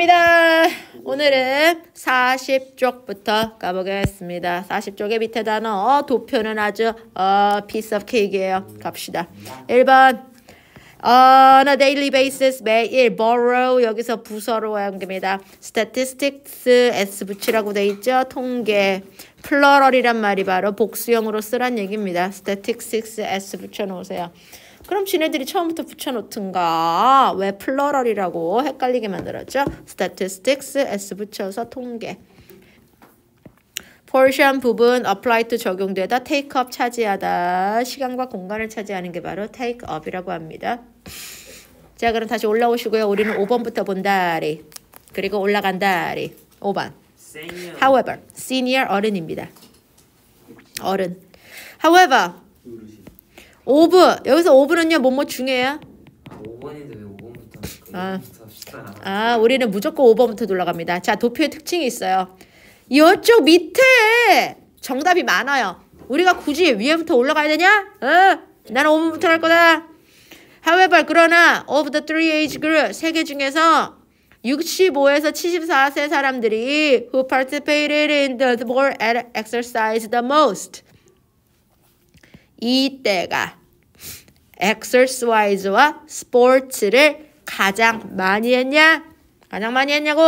갑니다. 오늘은 40쪽부터 가보겠습니다. 40쪽의 밑에 단어 어, 도표는 아주 어, piece of c a k e 이요 갑시다. 1번 On a daily basis 매일 borrow 여기서 부서로 연계입니다. statistics s 붙이라고 돼 있죠. 통계 플러럴이란 말이 바로 복수형으로 쓰란 얘기입니다. statistics s 붙여 놓으세요. 그럼 지네들이 처음부터 붙여놓든가. 왜 플러럴이라고 헷갈리게 만들었죠? statistics, s 붙여서 통계. p o 부분 apply to 적용되다 take up 차지하다 시간과 공간을 차지하는 게 바로 take up이라고 합니다. 자 그럼 다시 올라오시고요. 우리는 5번부터 본다리 그리고 올라간다리 5번 however senior 어른입니다. 어른 however 오브 여기서 5브는요 뭐뭐 중에야? 5번인데 왜 5번부터? 아. 아 우리는 무조건 5번부터 돌아갑니다. 자 도표의 특징이 있어요. 이쪽 밑에 정답이 많아요. 우리가 굳이 위에부터 올라가야 되냐? 어? 나는 5번부터 갈 거다. However 그러나 of the three age group 세개 중에서 65에서 74세 사람들이 who participated in the s o r t exercise the most 이때가 엑 x e r c i 와스포츠를 가장 많이 했냐? 가장 많이 했냐고?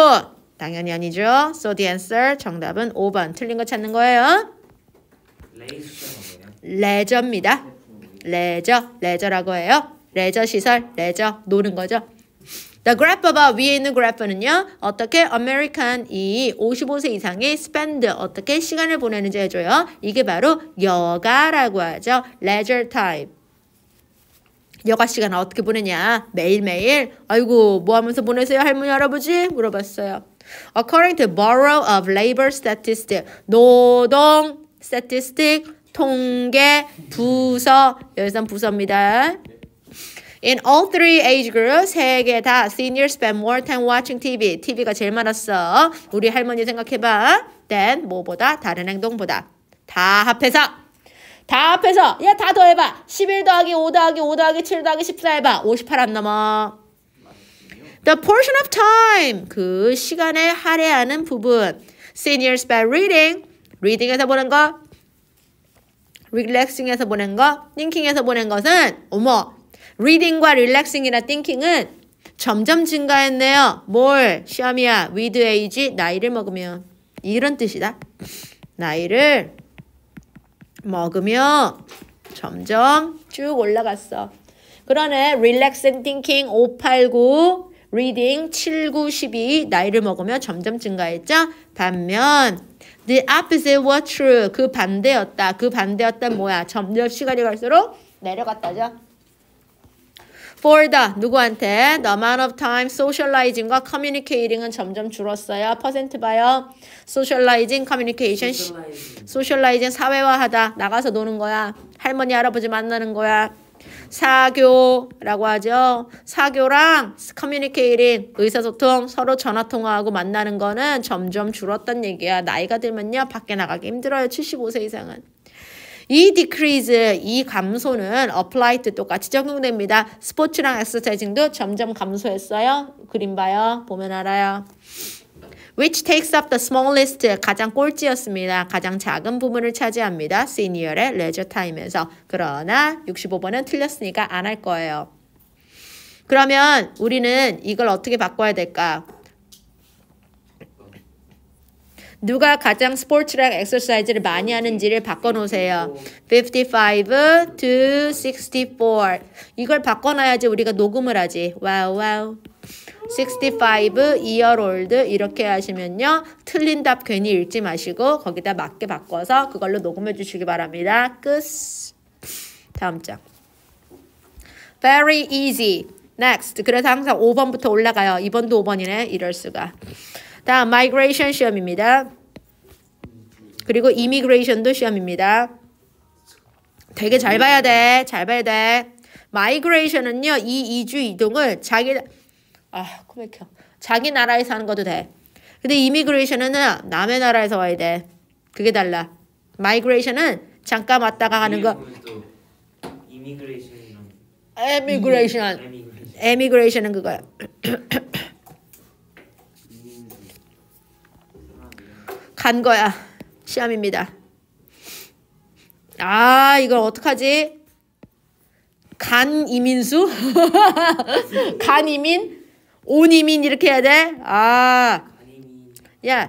당연히 아니죠. So the answer 정답은 5번. 틀린 거 찾는 거예요. 레저입니다. 레저, 레저라고 해요. 레저 시설, 레저 노는 거죠. The grappa 위에 있는 g r a p p 는요 어떻게 American이 55세 이상의 spend 어떻게 시간을 보내는지 해줘요. 이게 바로 여가라고 하죠. leisure time. 여가 시간 어떻게 보내냐? 매일매일? 아이고, 뭐 하면서 보내세요, 할머니, 할아버지? 물어봤어요. According to Bureau of Labor Statistics, 노동, statistic, 통계, 부서, 열산 부서입니다. In all three age groups, 세 개 다 seniors spend more time watching TV. TV가 제일 많았어. 우리 할머니 생각해봐. Then 뭐보다 다른 행동보다 다 합해서 다합해서야다 더해봐. 11 더하기 5 더하기 5 더하기 7 더하기 14 해봐. 58 안 넘어. The portion of time 그 시간에 할애하는 부분 seniors by reading reading에서 보낸 거 relaxing에서 보낸 거 thinking에서 보낸 것은 어머 reading과 relaxing이나 thinking은 점점 증가했네요 뭘 시험이야 with age 나이를 먹으면 이런 뜻이다 나이를 먹으며 점점 쭉 올라갔어. 그러네 relaxing thinking 589 reading 7912 나이를 먹으며 점점 증가했죠. 반면 the opposite was true 그 반대였다. 그 반대였다 뭐야? 점점 시간이 갈수록 내려갔다죠. For the 누구한테 the amount of time socializing과 communicating은 점점 줄었어요. 퍼센트 봐요. socializing, communication, socializing, socializing 사회화하다 나가서 노는 거야. 할머니 할아버지 만나는 거야. 사교라고 하죠. 사교랑 커뮤니케이팅, 의사소통, 서로 전화통화하고 만나는 거는 점점 줄었단 얘기야. 나이가 들면요. 밖에 나가기 힘들어요. 75세 이상은. 이 decrease, 이 감소는 apply to 똑같이 적용됩니다. 스포츠랑 엑서사이징도 점점 감소했어요. 그림 봐요. 보면 알아요. which takes up the smallest 가장 꼴찌였습니다. 가장 작은 부분을 차지합니다. 시니어의 레저 타임에서 그러나 65번은 틀렸으니까 안 할 거예요. 그러면 우리는 이걸 어떻게 바꿔야 될까? 누가 가장 스포츠랑 엑서사이즈를 많이 하는지를 바꿔놓으세요. 55 to 64. 이걸 바꿔놔야지 우리가 녹음을 하지. 와우 와우. 65 year old 이렇게 하시면요. 틀린 답 괜히 읽지 마시고 거기다 맞게 바꿔서 그걸로 녹음해 주시기 바랍니다. 끝. 다음 장. Very easy. Next. 그래서 항상 5번부터 올라가요. 2번도 5번이네. 이럴 수가. 다음 m i g r a t 시험입니다. 그리고 i m m i g r 도 시험입니다. 되게 잘 봐야 돼. 잘 봐야 돼. m i g r a t 은요이 이주 이동을 자기 아, 코맥혀. 자기 나라에서 하는 것도 돼. 근데 이미그레이션은 남의 나라에서 와야 돼. 그게 달라. 마이그레이션은 잠깐 왔다가 가는 거. 이미그레이션. 에미그레이션. 에미그레이션은 그거야. 간 거야. 시험입니다. 아, 이걸 어떡하지? 간 이민수? 간 이민? 온 이민 이렇게 해야 돼? 아. 야.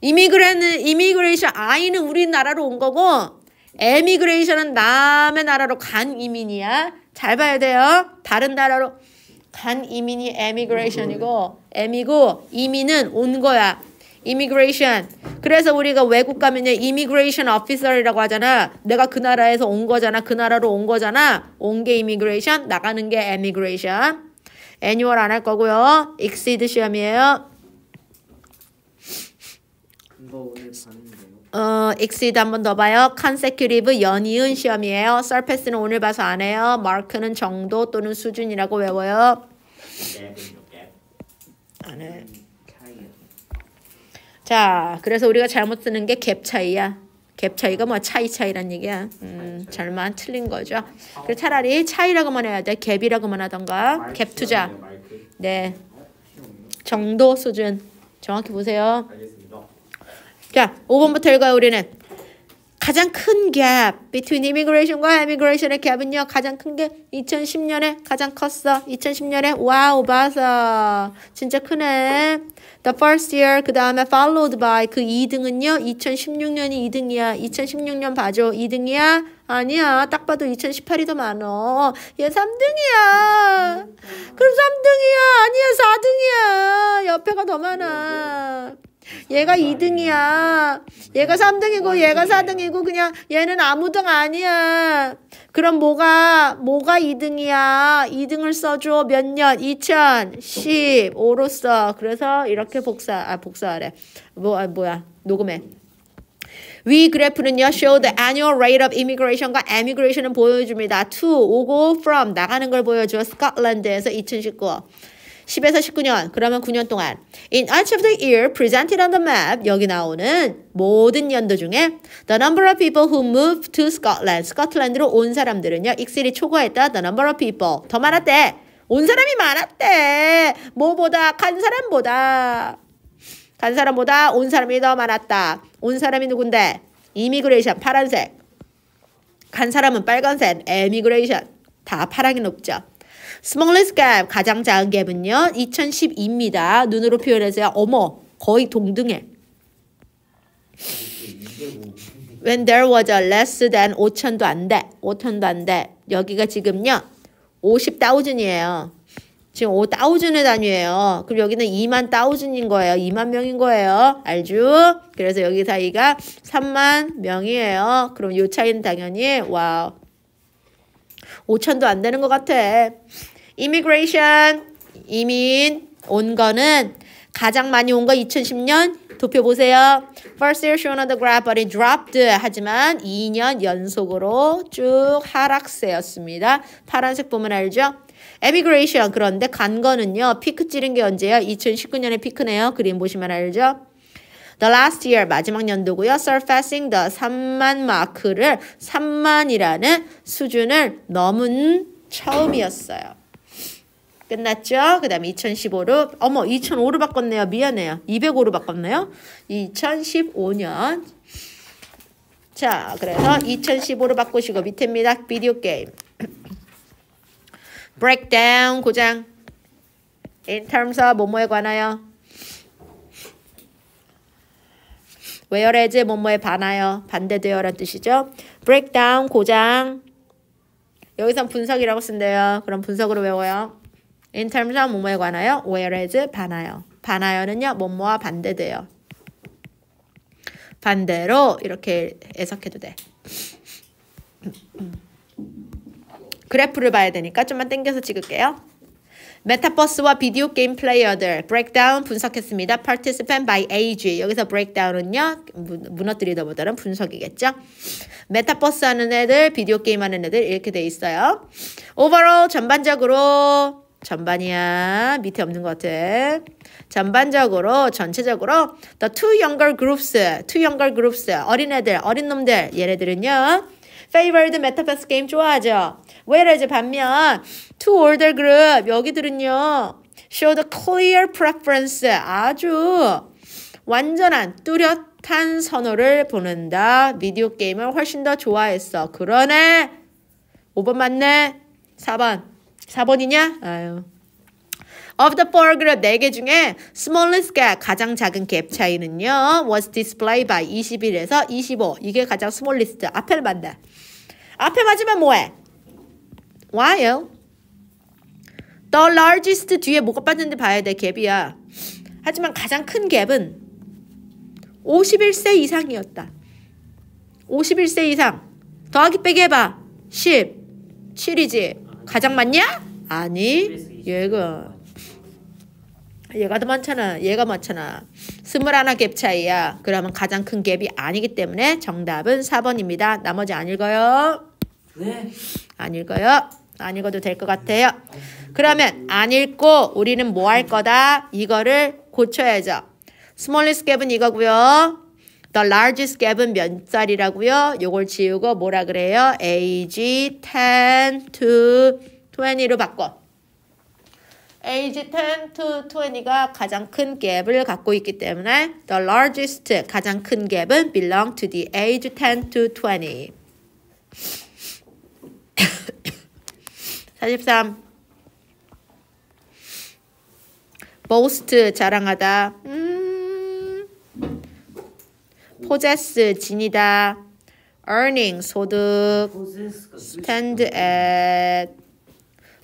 이미그레는 이미그레이션 아이는 우리나라로 온 거고 에미그레이션은 남의 나라로 간 이민이야. 잘 봐야 돼요. 다른 나라로 간 이민이 에미그레이션이고 에미고 이민은 온 거야. immigration. 그래서 우리가 외국 가면요, immigration officer이라고 하잖아. 내가 그 나라에서 온 거잖아. 그 나라로 온 거잖아. 온 게 immigration, 나가는 게 emigration. annual 안할 거고요. exceed 시험이에요. 어, exceed 한번 더 봐요. consecutive 연이은 시험이에요. surpass는 오늘 봐서 안 해요. mark는 정도 또는 수준이라고 외워요. 안 해. 자, 그래서 우리가 잘못 쓰는 게 갭 차이야. 갭 차이가 뭐 차이 차이란 얘기야. 음, 절만 틀린 거죠. 그래서 차라리 차이라고만 해야 돼. 갭이라고만 하던가. 갭 투자. 네. 정도 수준. 정확히 보세요. 자, 5번부터 읽어요, 우리는. 가장 큰 갭, between immigration과 emigration의 갭은요, 가장 큰 게 2010년에 가장 컸어. 2010년에, 와우, 봐서. 진짜 크네. The first year, 그 다음에 followed by 그 2등은요, 2016년이 2등이야. 2016년 봐줘. 2등이야? 아니야. 딱 봐도 2018이 더 많어. 얘 3등이야. 그럼 3등이야. 아니야. 4등이야. 옆에가 더 많아. 얘가 2등이야. 얘가 3등이고 얘가 4등이고 그냥 얘는 아무 등 아니야. 그럼 뭐가 뭐가 2등이야. 2등을 써줘. 몇 년? 2015로 써. 그래서 이렇게 복사 아 복사하래. 뭐 아, 뭐야 녹음해. 위 그래프는요, show the annual rate of immigration과 emigration을 보여줍니다. to, 오고, from, 나가는 걸 보여줘. 스코틀랜드에서 2019. 10에서 19년, 그러면 9년 동안. In each of the year presented on the map, 여기 나오는 모든 연도 중에 the number of people who moved to Scotland, 스코틀랜드로 온 사람들은요, 익셀이 초과했다. the number of people, 더 많았대. 온 사람이 많았대. 뭐보다, 간 사람보다. 간 사람보다 온 사람이 더 많았다. 온 사람이 누군데? 이미그레이션, 파란색. 간 사람은 빨간색, 에미그레이션. 다 파랑이 높죠. smallest gap 가장 작은 갭은요. 2012입니다. 눈으로 표현해서요. 어머 거의 동등해. When there was a less than 5천도 안 돼. 5천도 안 돼. 여기가 지금요. 50,000이에요. 지금 5,000의 단위예요. 그럼 여기는 2만 1,000인 거예요. 2만 명인 거예요. 알죠? 그래서 여기 사이가 3만 명이에요. 그럼 요 차이는 당연히 와우. 5천도 안 되는 것 같아. immigration 이민 온 거는 가장 많이 온 거 2010년 도표 보세요. First year shown on the graph but it dropped. 하지만 2년 연속으로 쭉 하락세였습니다. 파란색 보면 알죠? emigration 그런데 간 거는요. 피크 찌른 게 언제예요? 2019년에 피크네요. 그림 보시면 알죠? The last year 마지막 연도고요. s u r p a s i n g the 3만 마크를 3만이라는 수준을 넘은 처음이었어요. 끝났죠? 그 다음에 2015로, 어머, 2005로 바꿨네요. 미안해요. 205로 바꿨나요? 2015년. 자, 그래서 2015로 바꾸시고, 밑입니다 비디오 게임. breakdown 고장. in terms of 뭐뭐에 관하여. whereas 뭐뭐에 반하여. 반대되어란 뜻이죠. breakdown 고장. 여기선 분석이라고 쓴대요. 그럼 분석으로 외워요. in terms of 뭐에 관하여 whereas 반하여 반하여는요 뭐뭐와 반대돼요 반대로 이렇게 해석해도 돼 그래프를 봐야 되니까 좀만 땡겨서 찍을게요 메타버스와 비디오 게임 플레이어들 브레이크다운 분석했습니다. participant by age 여기서 브레이크다운은요 무너뜨리다보다는 분석이겠죠. 메타버스 하는 애들 비디오 게임 하는 애들 이렇게 돼 있어요. 오버롤 전반적으로 전반이야. 밑에 없는 것 같아. 전반적으로, 전체적으로 The two younger groups, two younger groups, 어린애들, 어린 놈들, 얘네들은요. favored 메타버스 게임 좋아하죠. Whereas 반면 two older group, 여기들은요. showed clear preference, 아주 완전한 뚜렷한 선호를 보는다. 미디어 게임을 훨씬 더 좋아했어. 그러네. 5번 맞네. 4번. 4번이냐? 아유. Of the four 그룹 4개 중에 smallest gap 가장 작은 갭 차이는요. was displayed by 21에서 25 이게 가장 smallest 앞에를 만다. 앞에 맞으면 뭐해? 와요. The largest 뒤에 뭐가 빠졌는지 봐야 돼 갭이야. 하지만 가장 큰 갭은 51세 이상이었다. 51세 이상 더하기 빼기 해봐. 10, 7이지. 가장 많냐? 아니 얘가 얘가 더 많잖아 얘가 많잖아 스물하나 갭 차이야 그러면 가장 큰 갭이 아니기 때문에 정답은 4번입니다 나머지 안 읽어요 네. 안 읽어요 안 읽어도 될 것 같아요 그러면 안 읽고 우리는 뭐 할 거다 이거를 고쳐야죠 스몰리스 갭은 이거고요 The largest gap은 몇 짜리라고요? 요걸 지우고 뭐라 그래요? age 10 to 20로 바꿔. age 10 to 20가 가장 큰 갭을 갖고 있기 때문에 the largest 가장 큰 갭은 belong to the age 10 to 20. 43. most 자랑하다. 음. possess 지니다 earning 소득 stand at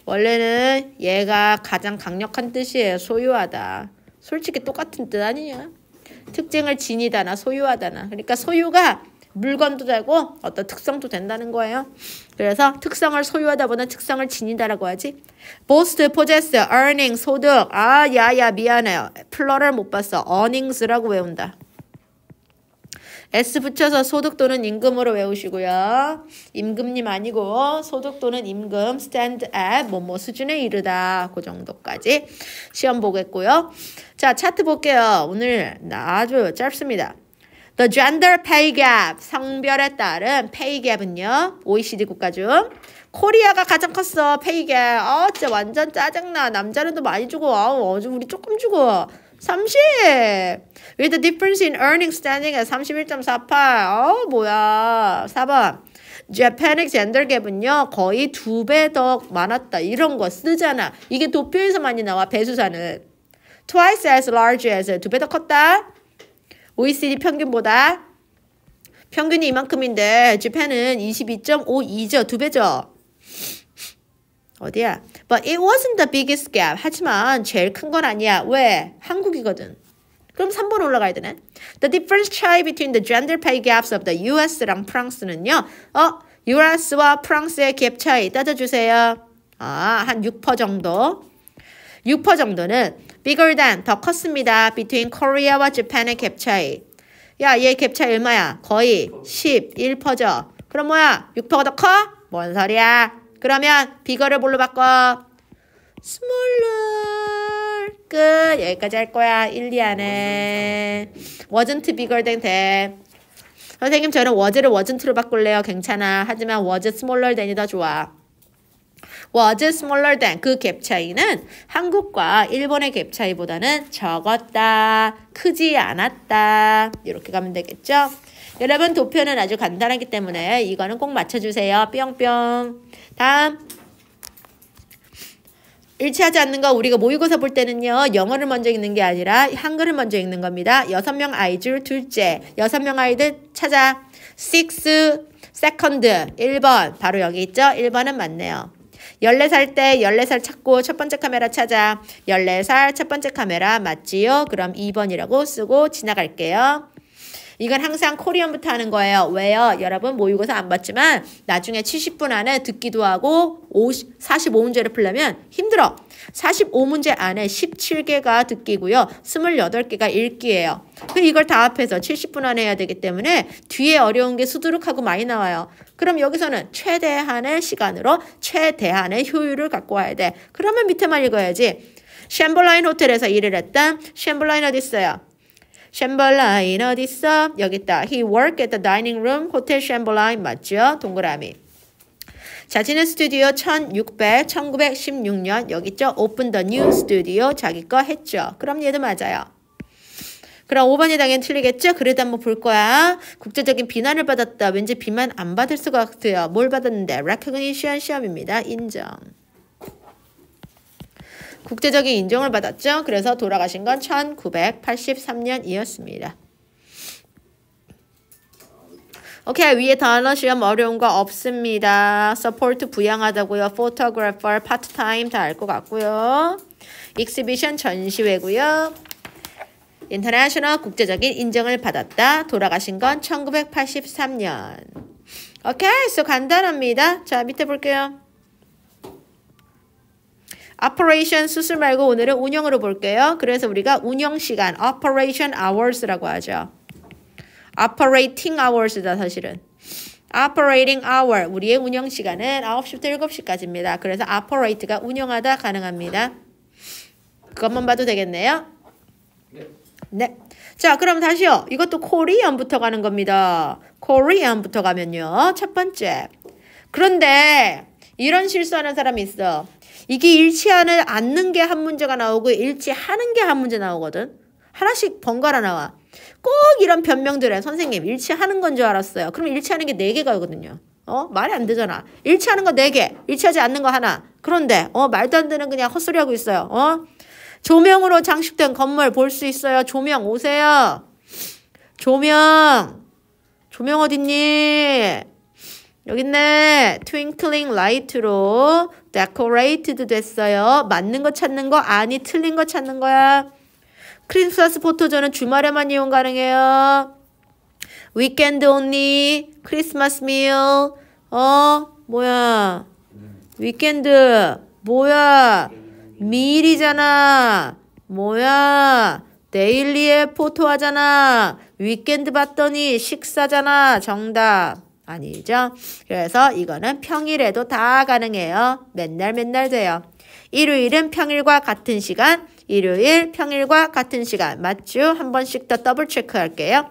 원래는 얘가 가장 강력한 뜻이에요. 소유하다. 솔직히 똑같은 뜻 아니냐? 특징을 지니다나 소유하다나. 그러니까 소유가 물건도 되고 어떤 특성도 된다는 거예요. 그래서 특성을 소유하다 보다 특성을 지닌다라고 하지. boast, possess, earning, 소득. 아, 야야 미안해요. 플러를못 봤어. earnings라고 외운다. S 붙여서 소득 또는 임금으로 외우시고요. 임금님 아니고 소득 또는 임금 stand at 뭐뭐 뭐 수준에 이르다. 그 정도까지 시험 보겠고요. 자, 차트 볼게요. 오늘 아주 짧습니다. The gender pay gap, 성별에 따른 pay gap은요. OECD 국가 중 코리아가 가장 컸어 페이게 어째 짜 완전 짜증나 남자들도 많이 주고 아우 어제 우리 조금 주고 30. With the difference in earnings standing at 31.48. 어, 뭐야. 4번. Japan의 젠더 갭은요 거의 두 배 더 많았다 이런 거 쓰잖아 이게 도표에서 많이 나와 배수사는 twice as large as 두 배 더 컸다 OECD 평균보다 평균이 이만큼인데 Japan은 22.52죠 두 배죠 어디야? But it wasn't the biggest gap. 하지만 제일 큰 건 아니야. 왜? 한국이거든. 그럼 3번 올라가야 되네. The difference 차이 between the gender pay gaps of the US랑 프랑스는요. 어? US와 프랑스의 갭 차이 따져주세요. 아, 한 6% 정도. 6% 정도는 bigger than, 더 컸습니다. between Korea와 Japan의 갭 차이. 야, 얘 갭 차이 얼마야? 거의 11%죠. 그럼 뭐야? 6%가 더 커? 뭔 소리야? 그러면 비거를 뭘로 바꿔? 스몰 a 끝 여기까지 할 거야 1, 2안에 wasn't bigger than 돼 선생님 저는 was를 wasn't로 바꿀래요 괜찮아 하지만 was smaller than이 더 좋아 was smaller than 그 갭 차이는 한국과 일본의 갭 차이보다는 적었다 크지 않았다 이렇게 가면 되겠죠 여러분 도표는 아주 간단하기 때문에 이거는 꼭 맞춰주세요 뿅뿅 다음. 일치하지 않는 거 우리가 모의고사 볼 때는요. 영어를 먼저 읽는 게 아니라 한글을 먼저 읽는 겁니다. 여섯 명 아이들 둘째. 여섯 명 아이들 찾아. six second 1번 바로 여기 있죠. 1번은 맞네요. 14살 때 14살 찾고 첫 번째 카메라 찾아. 14살 첫 번째 카메라 맞지요? 그럼 2번이라고 쓰고 지나갈게요. 이건 항상 코리언부터 하는 거예요. 왜요? 여러분 모의고사 안 봤지만 나중에 70분 안에 듣기도 하고 50, 45문제를 풀려면 힘들어. 45문제 안에 17개가 듣기고요. 28개가 읽기예요. 이걸 다 합해서 70분 안에 해야 되기 때문에 뒤에 어려운 게 수두룩하고 많이 나와요. 그럼 여기서는 최대한의 시간으로 최대한의 효율을 갖고 와야 돼. 그러면 밑에만 읽어야지. 샴블라인 호텔에서 일을 했다. 샴블라인 어디 있어요? 샴벌라인 어딨어? 여기 있다. He worked at the dining room. 호텔 샴벌라인 맞죠? 동그라미. 자신의 스튜디오 1600, 1916년 여기 있죠? Open the new studio. 자기 거 했죠. 그럼 얘도 맞아요. 그럼 5번이 당연히 틀리겠죠? 그래도 한번 볼 거야. 국제적인 비난을 받았다. 왠지 비만 안 받을 수가 같아요. 뭘 받았는데? Recognition 시험입니다. 인정. 국제적인 인정을 받았죠. 그래서 돌아가신 건 1983년이었습니다. 오케이 위에 단어 시험 어려운 거 없습니다. 서포트 부양하다고요. p h o t o g r a p 다알 것 같고요. e x h i 전시회고요. 인터내셔널 국제적인 인정을 받았다. 돌아가신 건 1983년. 오케이, okay, so 간단합니다. 자, 밑에 볼게요. operation 수술 말고 오늘은 운영으로 볼게요. 그래서 우리가 운영 시간 operation hours라고 하죠. operating hours다 사실은. operating hour 우리의 운영 시간은 9시부터 7시까지입니다. 그래서 operate가 운영하다 가능합니다. 그것만 봐도 되겠네요. 네. 자, 그럼 다시요. 이것도 코리안부터 가는 겁니다. 코리안부터 가면요. 첫 번째. 그런데 이런 실수하는 사람이 있어. 이게 일치하는 않는 게 한 문제가 나오고 일치하는 게 한 문제 나오거든. 하나씩 번갈아 나와. 꼭 이런 변명들에 선생님 일치하는 건 줄 알았어요. 그럼 일치하는 게 네 개가 있거든요어 말이 안 되잖아. 일치하는 거 네 개, 일치하지 않는 거 하나. 그런데 어 말도 안 되는 그냥 헛소리 하고 있어요. 어 조명으로 장식된 건물 볼 수 있어요. 조명 오세요. 조명 조명 어딨니? 여기 있네. twinkling light로 decorated 됐어요. 맞는 거 찾는 거 아니 틀린 거 찾는 거야. 크리스마스 포토존은 주말에만 이용 가능해요. 위켄드 only, 크리스마스 밀. 어, 뭐야? 위켄드 뭐야? 밀이잖아. 뭐야? 데일리에 포토하잖아. 위켄드 봤더니 식사잖아. 정답. 아니죠? 그래서 이거는 평일에도 다 가능해요. 맨날 맨날 돼요. 일요일은 평일과 같은 시간, 일요일 평일과 같은 시간 맞죠? 한 번씩 더 더블 체크할게요.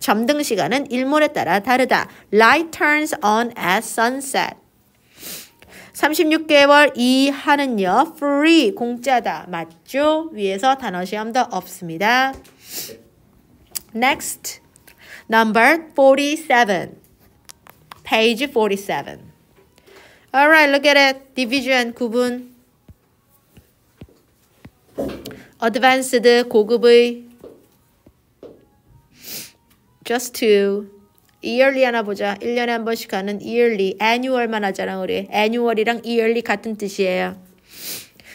점등 시간은 일몰에 따라 다르다. Light turns on at sunset. 36개월 이하는요. free 공짜다. 맞죠? 위에서 단어 시험도 없습니다. Next. Number 47. page 47. Alright, look at it. Division, 구분. Advanced, 고급의. Just to. yearly 하나 보자. 1년에 한 번씩 가는 yearly. annual만 하잖아, 우리. annual이랑 yearly 같은 뜻이에요.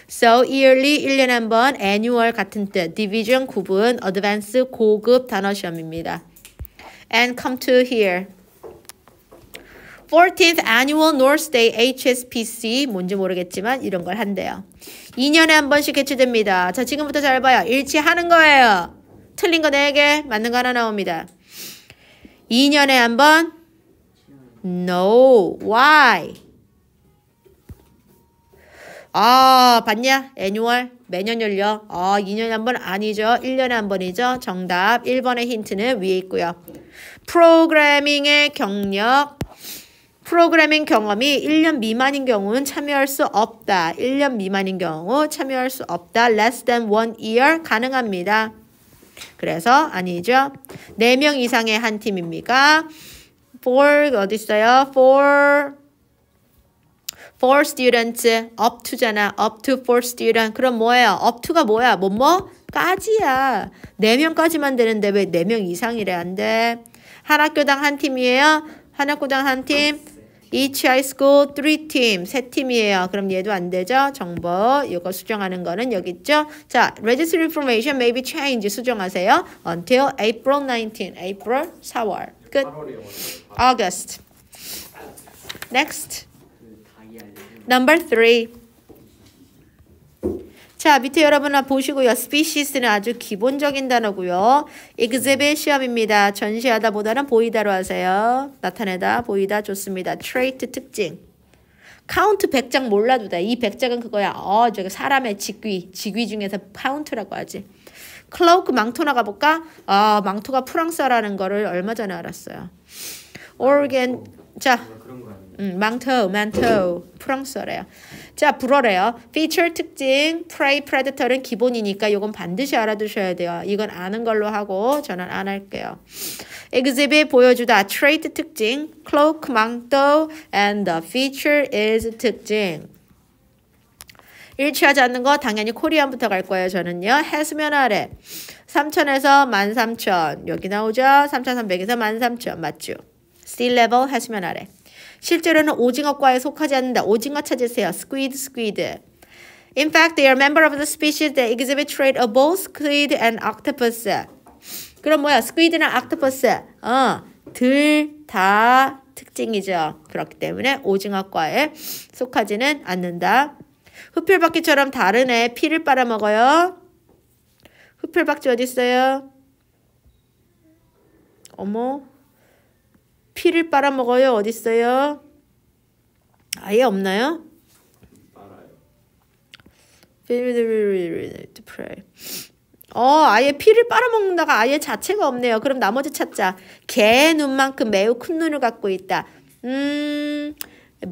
So, yearly 1년에 한 번, annual 같은 뜻. division, 구분, advanced, 고급 단어 시험입니다. And come to here. 14th Annual North Day HSPC 뭔지 모르겠지만 이런 걸 한대요. 2년에 한 번씩 개최됩니다. 자 지금부터 잘 봐요. 일치하는 거예요. 틀린 거 4개 맞는 거 하나 나옵니다. 2년에 한 번? No. Why? 아 봤냐? 애뉴얼 매년 열려. 아 2년에 한 번 아니죠. 1년에 한 번이죠. 정답 1번의 힌트는 위에 있고요. 프로그래밍의 경력 프로그래밍 경험이 1년 미만인 경우는 참여할 수 없다. 1년 미만인 경우 참여할 수 없다. less than o year 가능합니다. 그래서 아니죠. 4명 이상의 한 팀입니까? 4 o r 어디 있어요? 4 4 r for students up to잖아. up to 4 o r student. 그럼 뭐예요? up to가 뭐야? 뭐 뭐? 까지야. 4명까지만 되는데 왜 4명 이상이래 안 돼? 한 학교당 한 팀이에요? 한 학교당 한 팀? Each high school three team. 세 팀이에요. 그럼 얘도 안 되죠? 정보 이거 수정하는 거는 여기 있죠? 자, register information may be changed. 수정하세요. until April 19. April 4월. 끝. August. Next. Number three. 자, 밑에 여러분 보시고요. species는 아주 기본적인 단어고요. exhibit 시험입니다. 전시하다 보다는 보이다로 하세요. 나타내다, 보이다 좋습니다. trait 특징. 카운트 100장 몰라도 돼. 이 100장은 그거야. 어, 저기 사람의 직위, 직위 중에서 카운트라고 하지. 클라우크 망토 나가볼까? 아, 망토가 프랑스어라는 거를 얼마 전에 알았어요. 오르겐, 자. 음, 망토, 만토. 프랑스어래요. 자, 불어래요. feature 특징, prey predator은 기본이니까 이건 반드시 알아두셔야 돼요. 이건 아는 걸로 하고 저는 안 할게요. exhibit 보여주다. trait 특징, cloak 망토 and the feature is 특징. 일치하지 않는 거 당연히 코리안부터 갈 거예요. 저는요. 해수면 아래 3천에서 1 3 0 여기 나오죠. 3,300에서 1 3 0 맞죠? sea 해수면 아래 실제로는 오징어과에 속하지 않는다. 오징어 찾으세요. squid, squid. In fact, they are member of the species that exhibit trait of both squid and octopus. 그럼 뭐야? squid나 octopus. 어, 들다 특징이죠. 그렇기 때문에 오징어과에 속하지는 않는다. 흡혈바퀴처럼 다른 애 피를 빨아먹어요. 흡혈박쥐 어딨어요? 어머 피를 빨아먹어요. 어디 있어요? 아예 없나요? 어, 아예 피를 빨아먹는다가 아예 자체가 없네요. 그럼 나머지 찾자. 개 눈만큼 매우 큰 눈을 갖고 있다. 음,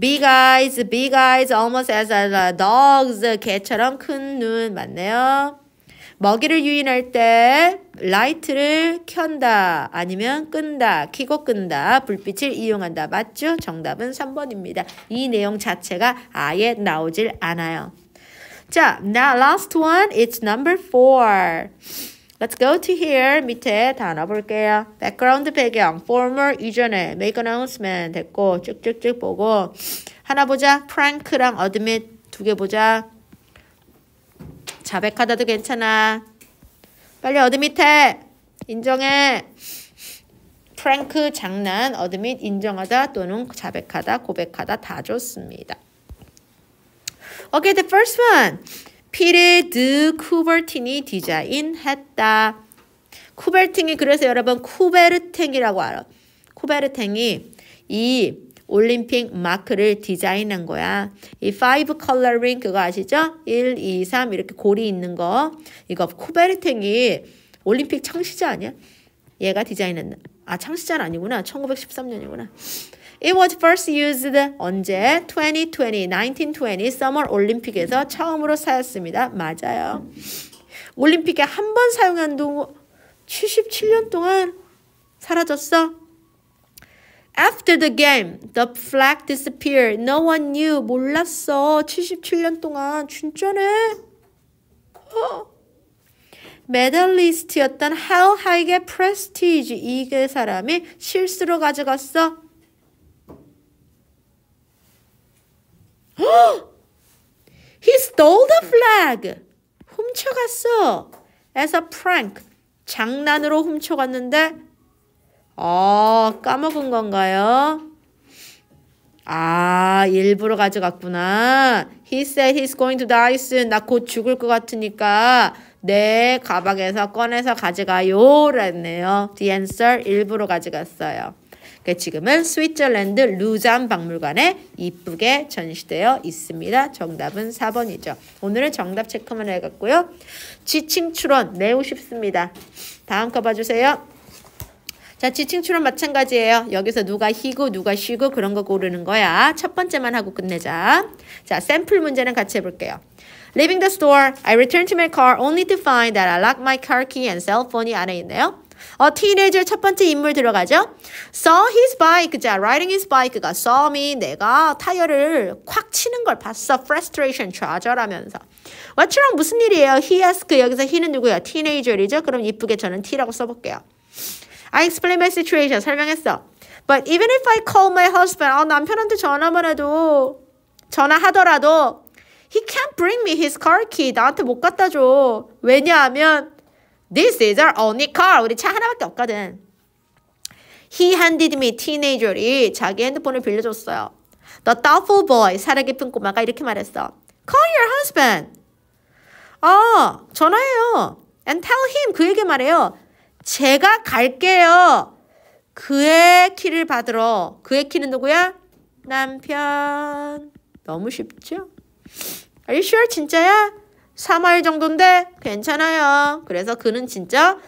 big eyes, big eyes, almost as a dog's. 개처럼 큰 눈, 맞네요. 먹이를 유인할 때 라이트를 켠다 아니면 끈다 키고 끈다 불빛을 이용한다 맞죠? 정답은 3번입니다. 이 내용 자체가 아예 나오질 않아요. 자, now last one it's number four. Let's go to here 밑에 단어 볼게요. background 배경, former 이전에 make announcement 됐고 쭉쭉쭉 보고 하나 보자. 프랭크랑 어드밋 두개 보자. 자백하다도 괜찮아. 빨리 어드밋해. 인정해. 프랭크 장난, 어드밋 인정하다 또는 자백하다, 고백하다 다 좋습니다. Okay, the first one. 피레 드 쿠버틴이 디자인했다. 쿠베르이 그래서 여러분 쿠베르탱이라고 알아. 쿠베르탱이 이 올림픽 마크를 디자인한 거야. 이 파이브 컬러링 그거 아시죠? 1, 2, 3 이렇게 골이 있는 거. 이거 쿠베르탱이 올림픽 창시자 아니야? 얘가 디자인했 아, 창시자 아니구나. 1913년이구나. It was first used 언제? 2020, 1920 서머 올림픽에서 처음으로 사였습니다. 맞아요. 올림픽에 한 번 사용한 동안 77년 동안 사라졌어? After the game, the flag disappeared. No one knew. 몰랐어. 77년 동안 진짜네. 메달리스트였던 헬 하이게 프레스티지 이게 사람이 실수로 가져갔어. He stole the flag. 훔쳐갔어. As a prank. 장난으로 훔쳐갔는데 어, 까먹은 건가요? 아, 일부러 가져갔구나. He said he's going to die soon. 나 곧 죽을 것 같으니까 내 가방에서 꺼내서 가져가요. 라네요. The answer 일부러 가져갔어요. 그 지금은 스위 t z e 루잔 박물관에 이쁘게 전시되어 있습니다. 정답은 4번이죠. 오늘은 정답 체크만 해갔고요. 지칭 추론 매우 쉽습니다. 다음 거 봐주세요. 자, 지칭추론 마찬가지예요. 여기서 누가 히고 누가 쉬고 그런 거 고르는 거야. 첫 번째만 하고 끝내자. 자, 샘플 문제는 같이 해볼게요. Leaving the store, I returned to my car only to find that I locked my car key and cell phone이 안에 있네요. 어, 티네이저의 첫 번째 인물 들어가죠? Saw his bike. 자, riding his bike가 saw me. 내가 타이어를 콱 치는 걸 봤어. frustration, 좌절하면서. What's wrong? 무슨 일이에요? He asked. 여기서 he는 누구예요? 티네이저이죠? 그럼 이쁘게 저는 T라고 써볼게요. I explained my situation. 설명했어. But even if I call my husband, 아, 남편한테 전화만 해도, 전화하더라도, he can't bring me his car key. 나한테 못 갖다 줘. 왜냐하면, this is our only car. 우리 차 하나밖에 없거든. He handed me teenager이 자기 핸드폰을 빌려줬어요. The thoughtful boy, 사려 깊은 꼬마가 이렇게 말했어. Call your husband. 아, 전화해요. And tell him, 그에게 말해요. 제가 갈게요. 그의 키를 받으러. 그의 키는 누구야? 남편. 너무 쉽죠? Are you sure? 진짜야? 3월 정도인데 괜찮아요. 그래서 그는 진짜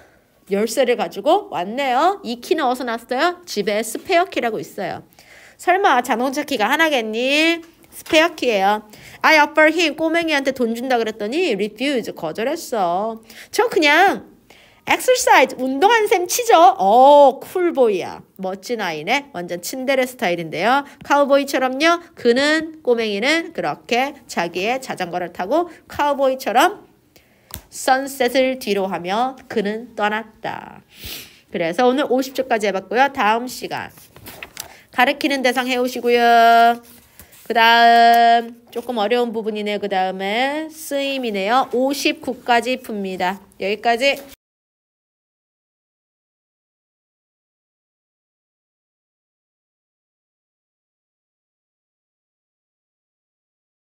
열쇠를 가지고 왔네요. 이 키는 어디서 났어요? 집에 스페어 키라고 있어요. 설마 자동차 키가 하나겠니? 스페어 키예요. I offer him 꼬맹이한테 돈 준다 그랬더니 refuse 거절했어. 저 그냥 엑 x 사이즈 운동한 셈 치죠. 어, 쿨보이야. 멋진 아이네. 완전 친데레 스타일인데요. 카우보이처럼요. 그는 꼬맹이는 그렇게 자기의 자전거를 타고 카우보이처럼 선셋을 뒤로 하며 그는 떠났다. 그래서 오늘 50초까지 해봤고요. 다음 시간 가르키는 대상 해오시고요. 그 다음 조금 어려운 부분이네요. 그 다음에 쓰임이네요. 59까지 풉니다. 여기까지